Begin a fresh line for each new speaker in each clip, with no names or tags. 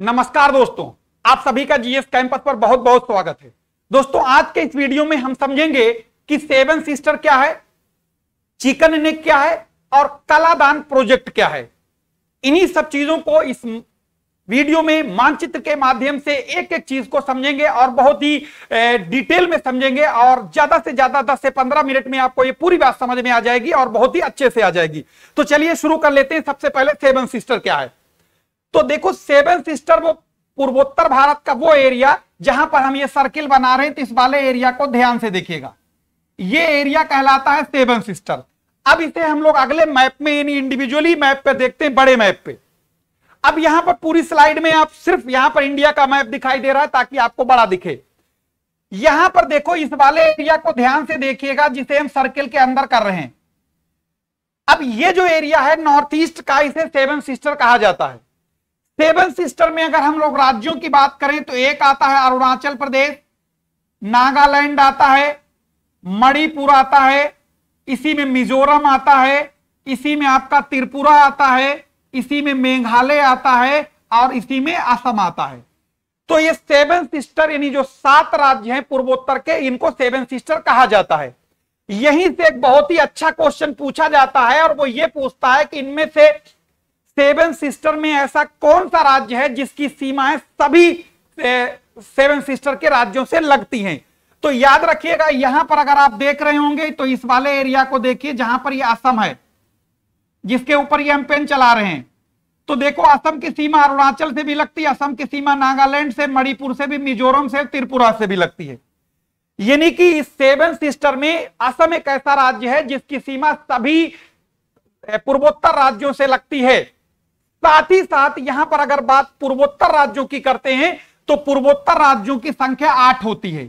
नमस्कार दोस्तों आप सभी का जीएस कैंपस पर बहुत बहुत स्वागत है दोस्तों आज के इस वीडियो में हम समझेंगे कि सेवन सिस्टर क्या है चिकन नेक क्या है और कलादान प्रोजेक्ट क्या है इन्हीं सब चीजों को इस वीडियो में मानचित्र के माध्यम से एक एक चीज को समझेंगे और बहुत ही डिटेल में समझेंगे और ज्यादा से ज्यादा 10 से 15 मिनट में आपको ये पूरी बात समझ में आ जाएगी और बहुत ही अच्छे से आ जाएगी तो चलिए शुरू कर लेते हैं सबसे पहले सेवन सिस्टर क्या है तो देखो सेवन सिस्टर वो पूर्वोत्तर भारत का वो एरिया जहां पर हम ये सर्किल बना रहे हैं तो इस वाले एरिया को ध्यान से देखिएगा ये एरिया कहलाता है सेवन सिस्टर अब इसे हम लोग अगले मैप में यानी इंडिविजुअली मैप पे देखते हैं बड़े मैप पे अब यहां पर पूरी स्लाइड में आप सिर्फ यहां पर इंडिया का मैप दिखाई दे रहा है ताकि आपको बड़ा दिखे यहां पर देखो इस वाले एरिया को ध्यान से देखिएगा जिसे हम सर्किल के अंदर कर रहे हैं अब ये जो एरिया है नॉर्थ ईस्ट का इसे सेवन सिस्टर कहा जाता है सेवन सिस्टर में अगर हम लोग राज्यों की बात करें तो एक आता है अरुणाचल प्रदेश नागालैंड आता है मणिपुर आता है इसी में मिजोरम आता है इसी में आपका त्रिपुरा आता है इसी में मेघालय आता है और इसी में असम आता है तो ये सेवन सिस्टर यानी जो सात राज्य हैं पूर्वोत्तर के इनको सेवन सिस्टर कहा जाता है यहीं से एक बहुत ही अच्छा क्वेश्चन पूछा जाता है और वो ये पूछता है कि इनमें से सेवन सिस्टर में ऐसा कौन सा राज्य है जिसकी सीमाएं सभी सेवन सिस्टर के राज्यों से लगती हैं तो याद रखिएगा यहां पर अगर आप देख रहे होंगे तो इस वाले एरिया को देखिए जहां पर ये असम है जिसके ऊपर ये हम पेन चला रहे हैं तो देखो असम की सीमा अरुणाचल से भी लगती है असम की सीमा नागालैंड से मणिपुर से भी मिजोरम से त्रिपुरा से भी लगती है यानी कि इस सेवन सिस्टर में असम एक ऐसा राज्य है जिसकी सीमा सभी पूर्वोत्तर राज्यों से लगती है साथ ही साथ यहां पर अगर बात पूर्वोत्तर राज्यों की करते हैं तो पूर्वोत्तर राज्यों की संख्या आठ होती है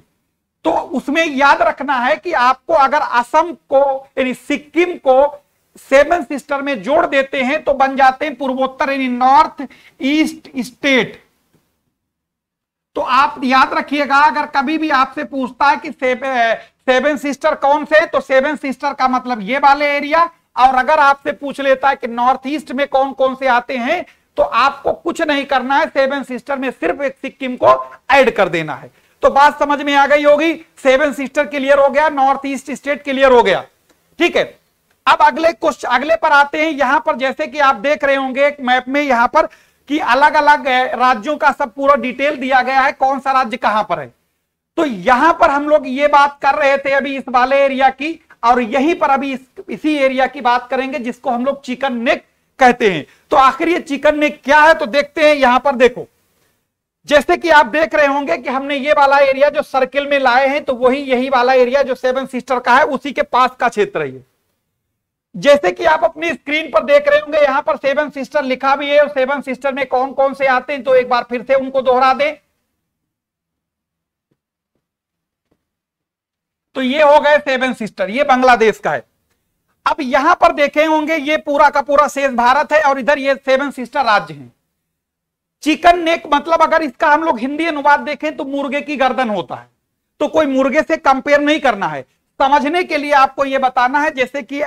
तो उसमें याद रखना है कि आपको अगर असम को यानी सिक्किम को सेवन सिस्टर में जोड़ देते हैं तो बन जाते हैं पूर्वोत्तर यानी नॉर्थ ईस्ट स्टेट तो आप याद रखिएगा अगर कभी भी आपसे पूछता है कि सेवन सिस्टर कौन से तो सेवन सिस्टर का मतलब ये वाले एरिया और अगर आपसे पूछ लेता है कि नॉर्थ ईस्ट में कौन कौन से आते हैं तो आपको कुछ नहीं करना है सेवन सिस्टर में सिर्फ एक सिक्किम को ऐड कर देना है तो बात समझ में आ गई होगी सेवन सिस्टर क्लियर हो गया नॉर्थ ईस्ट स्टेट क्लियर हो गया ठीक है अब अगले क्वेश्चन अगले पर आते हैं यहां पर जैसे कि आप देख रहे होंगे एक मैप में यहां पर कि अलग अलग राज्यों का सब पूरा डिटेल दिया गया है कौन सा राज्य कहां पर है तो यहां पर हम लोग ये बात कर रहे थे अभी इस वाले एरिया की और यहीं पर अभी इस, इसी एरिया की बात करेंगे जिसको हम लोग चिकन नेक कहते हैं तो आखिर ये चिकन नेक क्या है तो देखते हैं यहां पर देखो जैसे कि आप देख रहे होंगे कि हमने ये वाला एरिया जो सर्किल में लाए हैं तो वही यही वाला एरिया जो सेवन सिस्टर का है उसी के पास का क्षेत्र है जैसे कि आप अपनी स्क्रीन पर देख रहे होंगे यहां पर सेवन सिस्टर लिखा भी है और सेवन सिस्टर में कौन कौन से आते हैं तो एक बार फिर से उनको दोहरा दें तो ये हो गए सेवन सिस्टर ये बांग्लादेश का है अब यहां पर देखे होंगे ये पूरा का पूरा शेष भारत है और इधर ये सेवन सिस्टर राज्य है चिकन नेक मतलब अगर इसका हम लोग हिंदी अनुवाद देखें तो मुर्गे की गर्दन होता है तो कोई मुर्गे से कंपेयर नहीं करना है समझने के लिए आपको यह बताना है जैसे कि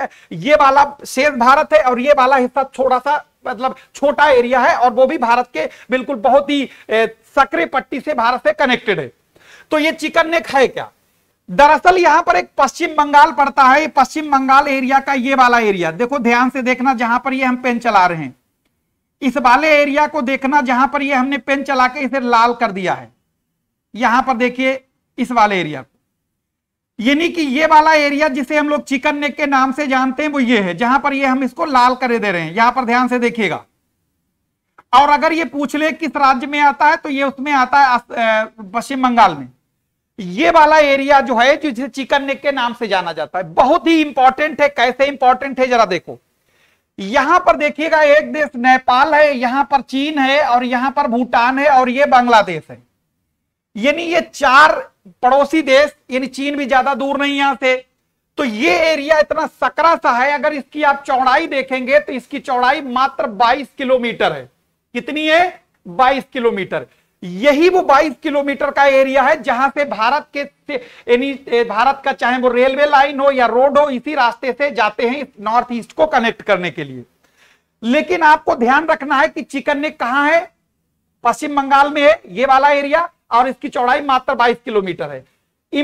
ये वाला शेष भारत है और ये वाला हिस्सा थोड़ा सा मतलब छोटा एरिया है और वो भी भारत के बिल्कुल बहुत ही सक्रिय पट्टी से भारत से कनेक्टेड है तो ये चिकन नेक है क्या दरअसल यहां पर एक पश्चिम बंगाल पड़ता है पश्चिम बंगाल एरिया का ये वाला एरिया देखो ध्यान से देखना जहां पर ये हम पेन चला रहे हैं इस वाले एरिया को देखना जहां पर ये हमने पेन चला के इसे लाल कर दिया है यहां पर देखिए इस वाले एरिया को यानी कि ये वाला एरिया जिसे हम लोग चिकन नेक के नाम से जानते हैं वो ये है जहां पर ये हम इसको लाल कर दे रहे हैं यहां पर ध्यान से देखिएगा और अगर ये पूछ ले किस राज्य में आता है तो ये उसमें आता है पश्चिम बंगाल में ये वाला एरिया जो है जिसे चिकन नेक के नाम से जाना जाता है बहुत ही इंपॉर्टेंट है कैसे इंपॉर्टेंट है जरा देखो यहां पर देखिएगा एक देश नेपाल है यहां पर चीन है और यहां पर भूटान है और ये बांग्लादेश है यानी ये चार पड़ोसी देश यानी चीन भी ज्यादा दूर नहीं यहां से तो ये एरिया इतना सकरा सा है अगर इसकी आप चौड़ाई देखेंगे तो इसकी चौड़ाई मात्र 22 किलोमीटर है कितनी है 22 किलोमीटर यही वो 22 किलोमीटर का एरिया है जहां से भारत के यानी भारत का चाहे वो रेलवे लाइन हो या रोड हो इसी रास्ते से जाते हैं नॉर्थ ईस्ट को कनेक्ट करने के लिए लेकिन आपको ध्यान रखना है कि चिकन ने कहा है पश्चिम बंगाल में है ये वाला एरिया और इसकी चौड़ाई मात्र 22 किलोमीटर है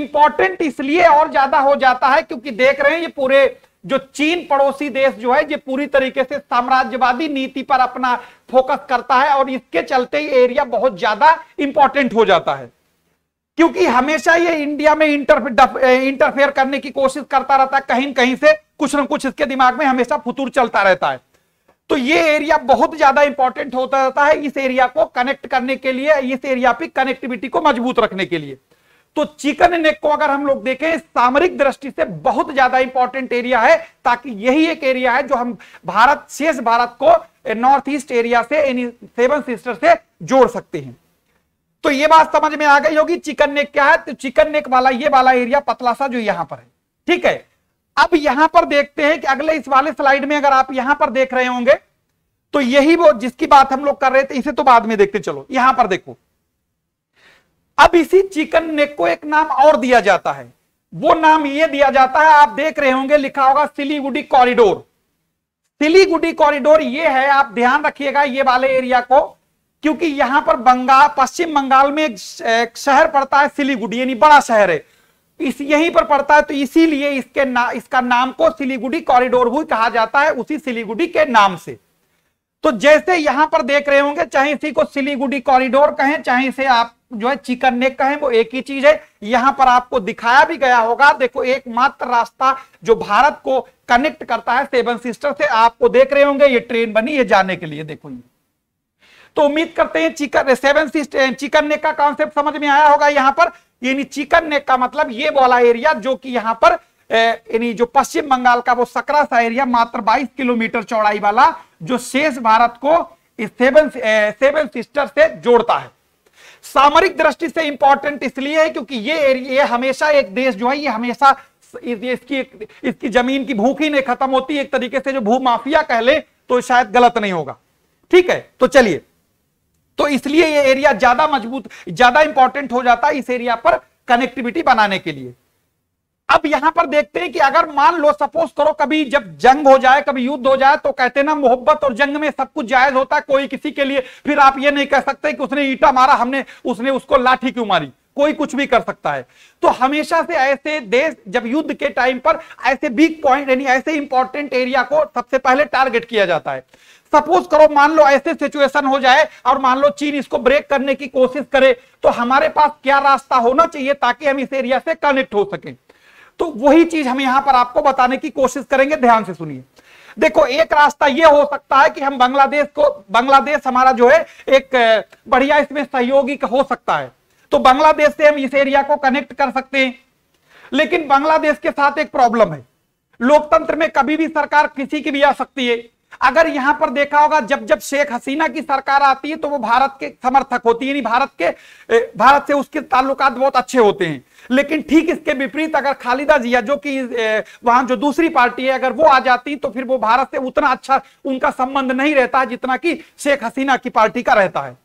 इंपॉर्टेंट इसलिए और ज्यादा हो जाता है क्योंकि देख रहे हैं ये पूरे जो चीन पड़ोसी देश जो है ये पूरी तरीके से साम्राज्यवादी नीति पर अपना फोकस करता है और इसके चलते ही एरिया बहुत ज्यादा इंपॉर्टेंट हो जाता है क्योंकि हमेशा ये इंडिया में इंटर इंटरफेयर करने की कोशिश करता रहता है कहीं कहीं से कुछ ना कुछ इसके दिमाग में हमेशा फुतूर चलता रहता है तो ये एरिया बहुत ज्यादा इंपॉर्टेंट होता रहता है इस एरिया को कनेक्ट करने के लिए इस एरिया पे कनेक्टिविटी को मजबूत रखने के लिए तो चिकन नेक को अगर हम लोग देखें सामरिक दृष्टि से बहुत ज्यादा इंपॉर्टेंट एरिया है ताकि यही एक एरिया है जो हम भारत शेष भारत को नॉर्थ ईस्ट एरिया से सेवन सिस्टर से जोड़ सकते हैं तो ये बात समझ में आ गई होगी चिकन नेक क्या है तो चिकन नेक वाला ये वाला एरिया पतला सा जो यहां पर है ठीक है अब यहां पर देखते हैं कि अगले इस वाले स्लाइड में अगर आप यहां पर देख रहे होंगे तो यही वो जिसकी बात हम लोग कर रहे थे इसे तो बाद में देखते चलो यहां पर देखो अब इसी चिकन नेक को एक नाम और दिया जाता है वो नाम ये दिया जाता है आप देख रहे होंगे लिखा होगा सिलीगुड़ी कॉरिडोर सिलीगुड़ी कॉरिडोर ये है आप ध्यान रखिएगा ये वाले एरिया को क्योंकि यहां पर बंगाल पश्चिम बंगाल में एक शहर पड़ता है सिलीगुड़ी यानी बड़ा शहर है इस यहीं पर पड़ता है तो इसीलिए इसके ना इसका नाम को सिलीगुड़ी कॉरिडोर भी कहा जाता है उसी सिलीगुड़ी के नाम से तो जैसे यहां पर देख रहे होंगे चाहे इसी को सिलीगुड़ी कॉरिडोर कहें चाहे इसे आप जो है चिकन नेक का है वो एक ही चीज है यहां पर आपको दिखाया भी गया होगा देखो एकमात्र रास्ता जो भारत को कनेक्ट करता है सेवन सिस्टर से आपको देख रहे होंगे ये ट्रेन बनी ये जाने के लिए देखो ये तो उम्मीद करते हैं chicken seven sister chicken neck का कॉन्सेप्ट समझ में आया होगा यहां पर यानी चिकन नेक का मतलब ये वाला एरिया जो कि यहां पर यानी जो पश्चिम बंगाल का वो सकरा सा एरिया मात्र 22 किलोमीटर चौड़ाई वाला जो शेष भारत को सेवन सेवन सिस्टर से जोड़ता है सामरिक दृष्टि से इंपॉर्टेंट इसलिए है क्योंकि ये एरिया हमेशा एक देश जो है ये हमेशा इसकी एक, इसकी जमीन की भूख ही नहीं खत्म होती एक तरीके से जो भू माफिया कह ले तो शायद गलत नहीं होगा ठीक है तो चलिए तो इसलिए ये एरिया ज्यादा मजबूत ज्यादा इंपॉर्टेंट हो जाता है इस एरिया पर कनेक्टिविटी बनाने के लिए अब यहां पर देखते हैं कि अगर मान लो सपोज करो कभी जब जंग हो जाए कभी युद्ध हो जाए तो कहते ना मोहब्बत और जंग में सब कुछ जायज होता है कोई किसी के लिए फिर आप ये नहीं कह सकते कि उसने ईटा मारा हमने उसने उसको लाठी क्यों मारी कोई कुछ भी कर सकता है तो हमेशा से ऐसे देश जब युद्ध के टाइम पर ऐसे बिग पॉइंट यानी ऐसे इंपॉर्टेंट एरिया को सबसे पहले टारगेट किया जाता है सपोज करो मान लो ऐसे सिचुएशन हो जाए और मान लो चीन इसको ब्रेक करने की कोशिश करे तो हमारे पास क्या रास्ता होना चाहिए ताकि हम इस एरिया से कनेक्ट हो सकें तो वही चीज हम यहां पर आपको बताने की कोशिश करेंगे ध्यान से सुनिए देखो एक रास्ता यह हो सकता है कि हम बांग्लादेश को बांग्लादेश हमारा जो है एक बढ़िया इसमें सहयोगी हो सकता है तो बांग्लादेश से हम इस एरिया को कनेक्ट कर सकते हैं लेकिन बांग्लादेश के साथ एक प्रॉब्लम है लोकतंत्र में कभी भी सरकार किसी की भी आ सकती है अगर यहां पर देखा होगा जब जब शेख हसीना की सरकार आती है तो वो भारत के समर्थक होती है यानी भारत के भारत से उसके ताल्लुकात बहुत अच्छे होते हैं लेकिन ठीक इसके विपरीत अगर खालिदा जिया जो कि वहां जो दूसरी पार्टी है अगर वो आ जाती तो फिर वो भारत से उतना अच्छा उनका संबंध नहीं रहता जितना कि शेख हसीना की पार्टी का रहता है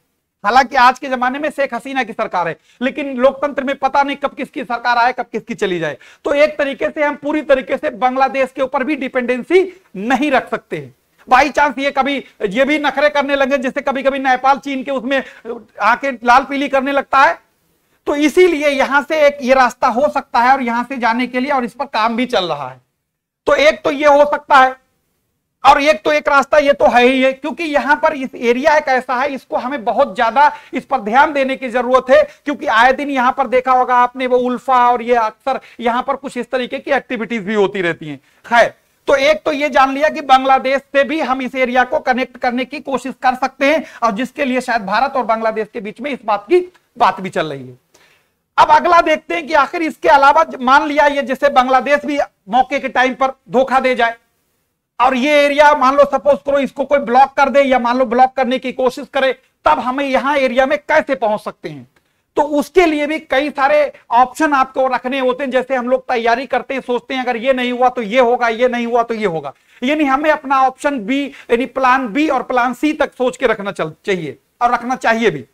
हालांकि आज के जमाने में शेख हसीना की सरकार है लेकिन लोकतंत्र में पता नहीं कब किसकी सरकार आए कब किसकी चली जाए तो एक तरीके से हम पूरी तरीके से बांग्लादेश के ऊपर भी डिपेंडेंसी नहीं रख सकते हैं बाई चांस ये कभी ये भी नखरे करने लगे जैसे कभी कभी नेपाल चीन के उसमें आके लाल पीली करने लगता है तो इसीलिए यहां से एक ये रास्ता हो सकता है और यहां से जाने के लिए और इस पर काम भी चल रहा है तो एक तो ये हो सकता है और एक तो एक रास्ता ये तो है ही है क्योंकि यहां पर इस एरिया एक ऐसा है इसको हमें बहुत ज्यादा इस पर ध्यान देने की जरूरत है क्योंकि आए दिन यहां पर देखा होगा आपने वो उल्फा और ये अक्सर यहां पर कुछ इस तरीके की एक्टिविटीज भी होती रहती हैं खैर तो एक तो ये जान लिया कि बांग्लादेश से भी हम इस एरिया को कनेक्ट करने की कोशिश कर सकते हैं और जिसके लिए शायद भारत और बांग्लादेश के बीच में इस बात की बात भी चल रही है अब अगला देखते हैं कि आखिर इसके अलावा मान लिया ये जैसे बांग्लादेश भी मौके के टाइम पर धोखा दे जाए और ये एरिया मान लो सपोज करो इसको कोई ब्लॉक कर दे या मान लो ब्लॉक करने की कोशिश करे तब हमें यहां एरिया में कैसे पहुंच सकते हैं तो उसके लिए भी कई सारे ऑप्शन आपको रखने होते हैं जैसे हम लोग तैयारी करते हैं सोचते हैं अगर ये नहीं हुआ तो ये होगा ये नहीं हुआ तो ये होगा यानी हमें अपना ऑप्शन बी यानी प्लान बी और प्लान सी तक सोच के रखना चाहिए और रखना चाहिए भी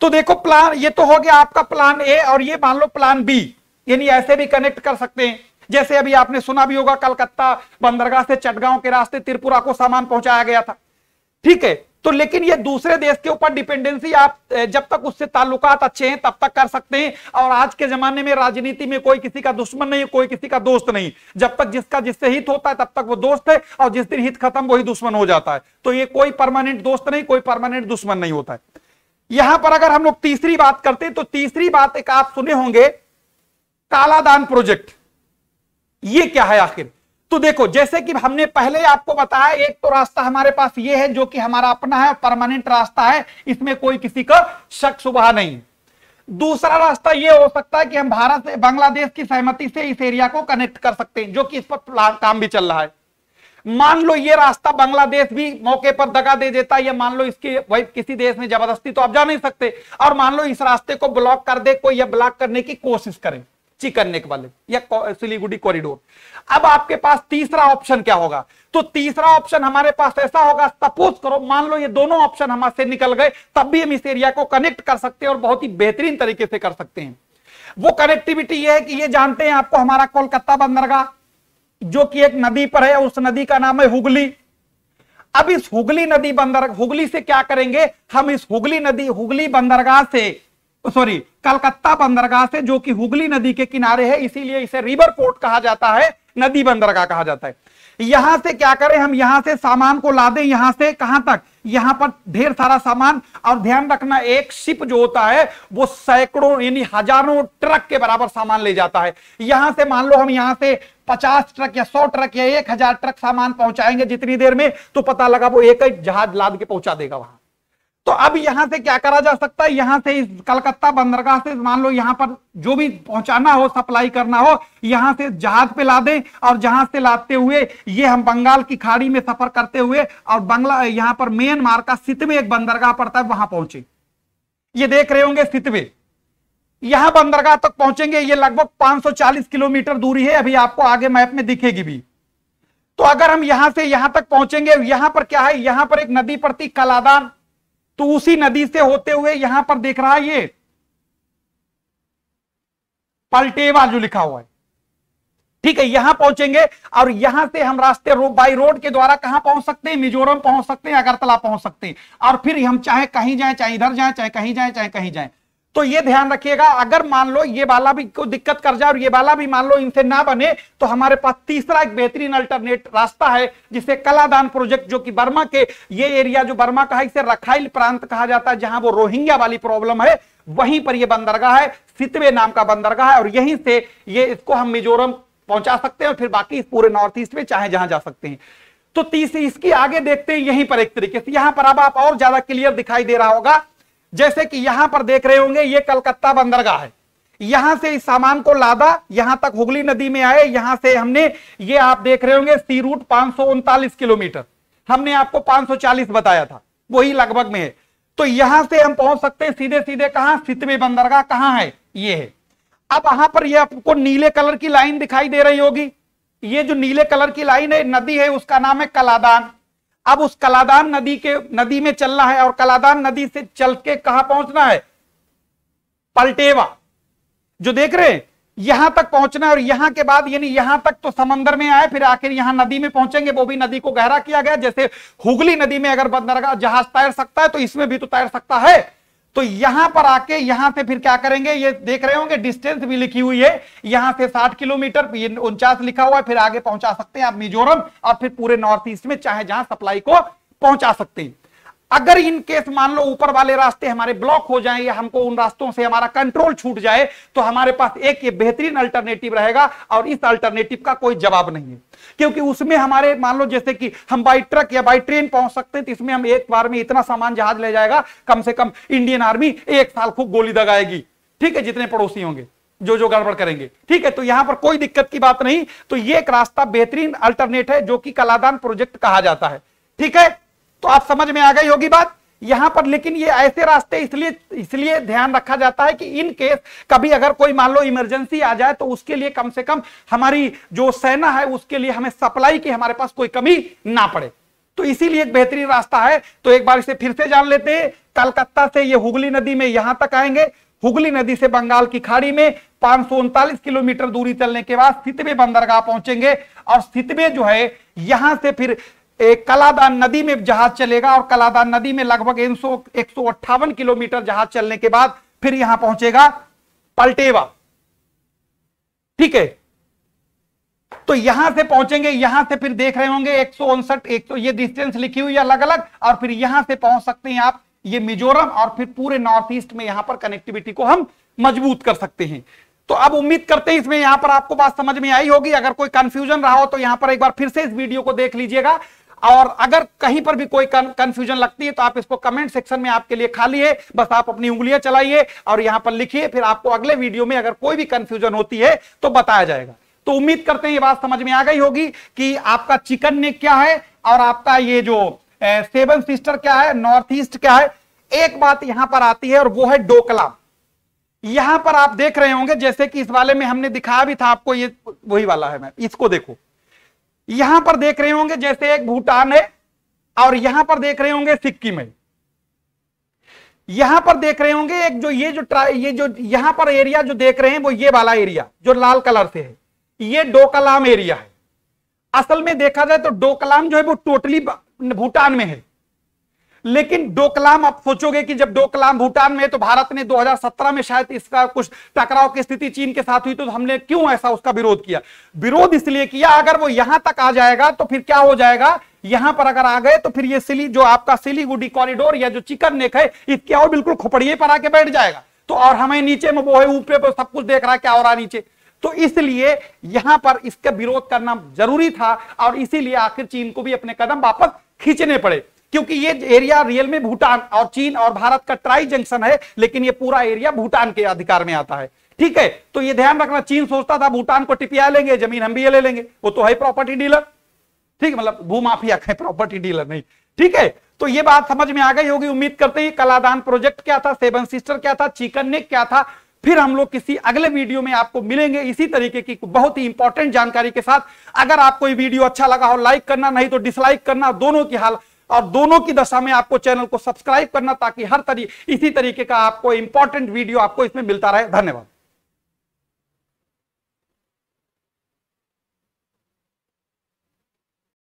तो देखो प्लान ये तो हो गया आपका प्लान ए और ये मान लो प्लान बी यानी ऐसे भी कनेक्ट कर सकते हैं जैसे अभी आपने सुना भी होगा कलकत्ता बंदरगाह से चटगांव के रास्ते त्रिपुरा को सामान पहुंचाया गया था ठीक है तो लेकिन ये दूसरे देश के ऊपर डिपेंडेंसी आप जब तक उससे ताल्लुकात अच्छे हैं तब तक कर सकते हैं और आज के जमाने में राजनीति में कोई किसी का दुश्मन नहीं कोई किसी का दोस्त नहीं जब तक जिसका जिससे हित होता है तब तक वो दोस्त है और जिस दिन हित खत्म वही दुश्मन हो जाता है तो ये कोई परमानेंट दोस्त नहीं कोई परमानेंट दुश्मन नहीं होता है यहां पर अगर हम लोग तीसरी बात करते हैं तो तीसरी बात एक आप सुने होंगे कालादान प्रोजेक्ट ये क्या है आखिर तो देखो जैसे कि हमने पहले आपको बताया एक तो रास्ता हमारे पास ये है जो कि हमारा अपना है परमानेंट रास्ता है इसमें कोई किसी का शक सुबह नहीं दूसरा रास्ता ये हो सकता है कि हम भारत से बांग्लादेश की सहमति से इस एरिया को कनेक्ट कर सकते हैं जो कि इस पर काम भी चल रहा है मान लो ये रास्ता बांग्लादेश भी मौके पर दगा दे देता है या मान लो इसकी वही किसी देश में जबरदस्ती तो आप जा नहीं सकते और मान लो इस रास्ते को ब्लॉक कर दे कोई या ब्लॉक करने की कोशिश करें चिकन नेक वाले या सिलीगुड़ी कॉरिडोर अब आपके पास तीसरा ऑप्शन क्या होगा तो तीसरा ऑप्शन हमारे पास ऐसा होगा सपोज करो मान लो ये दोनों ऑप्शन हमारे से निकल गए तब भी हम इस एरिया को कनेक्ट कर सकते हैं और बहुत ही बेहतरीन तरीके से कर सकते हैं वो कनेक्टिविटी ये है कि ये जानते हैं आपको हमारा कोलकाता बंदरगाह जो कि एक नदी पर है उस नदी का नाम है हुगली अब इस हुगली नदी बंदर हुगली से क्या करेंगे हम इस हुगली नदी हुगली बंदरगाह से सॉरी कलकत्ता बंदरगाह से जो कि हुगली नदी के किनारे है इसीलिए इसे रिवर पोर्ट कहा जाता है नदी बंदरगाह कहा जाता है यहां से क्या करें हम यहां से सामान को ला दें यहां से कहां तक यहां पर ढेर सारा सामान और ध्यान रखना एक शिप जो होता है वो सैकड़ों यानी हजारों ट्रक के बराबर सामान ले जाता है यहां से मान लो हम यहां से पचास ट्रक या सौ ट्रक या एक हजार ट्रक सामान पहुंचाएंगे जितनी देर में तो पता लगा वो एक ही जहाज लाद के पहुंचा देगा वहां तो अब यहां से क्या करा जा सकता है यहां से इस कलकत्ता बंदरगाह से मान लो यहां पर जो भी पहुंचाना हो सप्लाई करना हो यहां से जहाज पे ला दें और जहाज से लाते हुए ये हम बंगाल की खाड़ी में सफर करते हुए और बंगला यहां पर म्यांमार का सितवे एक बंदरगाह पड़ता है वहां पहुंचे ये देख रहे होंगे सितवे यहां बंदरगाह तक पहुंचेंगे ये लगभग पांच किलोमीटर दूरी है अभी आपको आगे मैप में दिखेगी भी तो अगर हम यहां से यहां तक पहुंचेंगे यहां पर क्या है यहां पर एक नदी पड़ती कलादान तो उसी नदी से होते हुए यहां पर देख रहा है ये पलटेवा जो लिखा हुआ है ठीक है यहां पहुंचेंगे और यहां से हम रास्ते रो, बाई रोड के द्वारा कहां पहुंच सकते हैं मिजोरम पहुंच सकते हैं अगरतला पहुंच सकते हैं और फिर हम चाहे कहीं जाए चाहे इधर जाए चाहे कहीं जाए चाहे कहीं जाए तो ये ध्यान रखिएगा अगर मान लो ये वाला भी को दिक्कत कर जाए और ये वाला भी मान लो इनसे ना बने तो हमारे पास तीसरा एक बेहतरीन अल्टरनेट रास्ता है जिसे कलादान प्रोजेक्ट जो कि बर्मा के ये एरिया जो बर्मा का है इसे रखाइल प्रांत कहा जाता है जहां वो रोहिंग्या वाली प्रॉब्लम है वहीं पर यह बंदरगाह है सितवे नाम का बंदरगाह है और यहीं से ये इसको हम मिजोरम पहुंचा सकते हैं और फिर बाकी पूरे नॉर्थ ईस्ट में चाहे जहां जा सकते हैं तो तीसरी इसकी आगे देखते हैं यहीं पर एक तरीके से यहां पर अब आप और ज्यादा क्लियर दिखाई दे रहा होगा जैसे कि यहां पर देख रहे होंगे ये कलकत्ता बंदरगाह है यहां से इस सामान को लादा यहां तक हुगली नदी में आए यहां से हमने ये आप देख रहे होंगे सी रूट पांच किलोमीटर हमने आपको 540 बताया था वही लगभग में है तो यहां से हम पहुंच सकते हैं सीधे सीधे कहां सितवे बंदरगाह कहां है ये है अब वहां पर ये आपको नीले कलर की लाइन दिखाई दे रही होगी ये जो नीले कलर की लाइन है नदी है उसका नाम है कलादान अब उस कलादान नदी के नदी में चलना है और कलादान नदी से चल के कहा पहुंचना है पलटेवा जो देख रहे हैं यहां तक पहुंचना है और यहां के बाद यानी यहां तक तो समंदर में आए फिर आखिर यहां नदी में पहुंचेंगे वो भी नदी को गहरा किया गया जैसे हुगली नदी में अगर बंदरगाह जहाज तैर सकता है तो इसमें भी तो तैर सकता है तो यहां पर आके यहां से फिर क्या करेंगे ये देख रहे होंगे डिस्टेंस भी लिखी हुई है यहां से 60 किलोमीटर ये उनचास लिखा हुआ है फिर आगे पहुंचा सकते हैं आप मिजोरम और फिर पूरे नॉर्थ ईस्ट में चाहे जहां सप्लाई को पहुंचा सकते हैं अगर इन केस मान लो ऊपर वाले रास्ते हमारे ब्लॉक हो जाएं या हमको उन रास्तों से हमारा कंट्रोल छूट जाए तो हमारे पास एक ये बेहतरीन अल्टरनेटिव रहेगा और इस अल्टरनेटिव का कोई जवाब नहीं है क्योंकि उसमें हमारे मान लो जैसे कि हम बाई ट्रक या बाई ट्रेन पहुंच सकते हैं तो इसमें हम एक बार में इतना सामान जहाज ले जाएगा कम से कम इंडियन आर्मी एक साल खूब गोली दगाएगी ठीक है जितने पड़ोसी होंगे जो जो गड़बड़ करेंगे ठीक है तो यहां पर कोई दिक्कत की बात नहीं तो ये एक रास्ता बेहतरीन अल्टरनेट है जो कि कलादान प्रोजेक्ट कहा जाता है ठीक है तो आप समझ में आ गई होगी बात यहां पर लेकिन ये ऐसे रास्ते इसलिए इसलिए ध्यान रखा जाता है कि इन केस कभी अगर कोई मान लो इमरजेंसी आ जाए तो उसके लिए कम से कम हमारी जो सेना है उसके लिए हमें सप्लाई की हमारे पास कोई कमी ना पड़े तो इसीलिए एक बेहतरीन रास्ता है तो एक बार इसे फिर से जान लेते हैं कलकत्ता से ये हुगली नदी में यहां तक आएंगे हुगली नदी से बंगाल की खाड़ी में पांच किलोमीटर दूरी चलने के बाद सितवे बंदरगाह पहुंचेंगे और सितवे जो है यहां से फिर एक कलादान नदी में जहाज चलेगा और कलादान नदी में लगभग एक सौ किलोमीटर जहाज चलने के बाद फिर यहां पहुंचेगा पलटेवा ठीक है तो यहां से पहुंचेंगे यहां से फिर देख रहे होंगे एक सौ उनसठ एक सौ ये डिस्टेंस लिखी हुई अलग अलग और फिर यहां से पहुंच सकते हैं आप ये मिजोरम और फिर पूरे नॉर्थ ईस्ट में यहां पर कनेक्टिविटी को हम मजबूत कर सकते हैं तो अब उम्मीद करते हैं इसमें यहां पर आपको बात समझ में आई होगी अगर कोई कंफ्यूजन रहा हो तो यहां पर एक बार फिर से इस वीडियो को देख लीजिएगा और अगर कहीं पर भी कोई कंफ्यूजन लगती है तो आप इसको कमेंट सेक्शन में आपके लिए खाली है बस आप अपनी उंगलियां चलाइए और यहां पर लिखिए फिर आपको अगले वीडियो में अगर कोई भी कंफ्यूजन होती है तो बताया जाएगा तो उम्मीद करते हैं ये बात समझ में आ गई होगी कि आपका चिकन ने क्या है और आपका ये जो सेवन सिस्टर क्या है नॉर्थ ईस्ट क्या है एक बात यहां पर आती है और वो है डोकला यहां पर आप देख रहे होंगे जैसे कि इस वाले में हमने दिखाया भी था आपको ये वही वाला है मैम इसको देखो यहां पर देख रहे होंगे जैसे एक भूटान है और यहां पर देख रहे होंगे सिक्किम है यहां पर देख रहे होंगे एक जो ये जो ट्राई ये जो यहां पर एरिया जो देख रहे हैं वो ये वाला एरिया जो लाल कलर से है ये डोकलाम एरिया है असल में देखा जाए तो डोकलाम जो है वो टोटली भूटान में है लेकिन डोकलाम आप सोचोगे कि जब डोकलाम भूटान में तो भारत ने 2017 में शायद इसका कुछ टकराव की स्थिति चीन के साथ हुई तो हमने क्यों ऐसा उसका विरोध किया विरोध इसलिए किया अगर वो यहां तक आ जाएगा तो फिर क्या हो जाएगा यहां पर अगर आ गए तो फिर ये सिली जो आपका सिलीगुड़ी कॉरिडोर या जो चिकन नेक है इसके और बिल्कुल खोपड़िए पर आके बैठ जाएगा तो और हमें नीचे में वो है ऊपर पर सब कुछ देख रहा है क्या हो रहा नीचे तो इसलिए यहां पर इसका विरोध करना जरूरी था और इसीलिए आखिर चीन को भी अपने कदम वापस खींचने पड़े क्योंकि ये एरिया रियल में भूटान और चीन और भारत का ट्राई जंक्शन है लेकिन ये पूरा एरिया भूटान के अधिकार में आता है ठीक है तो ये ध्यान रखना चीन सोचता था भूटान को टिपिया लेंगे जमीन हम भी ले लेंगे वो तो है प्रॉपर्टी डीलर ठीक मतलब भूमाफिया है प्रॉपर्टी डीलर नहीं ठीक है तो ये बात समझ में आ गई होगी उम्मीद करते ही कलादान प्रोजेक्ट क्या था सेवन सिस्टर क्या था चिकन नेक क्या था फिर हम लोग किसी अगले वीडियो में आपको मिलेंगे इसी तरीके की बहुत ही इंपॉर्टेंट जानकारी के साथ अगर आपको ये वीडियो अच्छा लगा हो लाइक करना नहीं तो डिसलाइक करना दोनों की हाल और दोनों की दशा में आपको चैनल को सब्सक्राइब करना ताकि हर तरी इसी तरीके का आपको इंपॉर्टेंट वीडियो आपको इसमें मिलता रहे धन्यवाद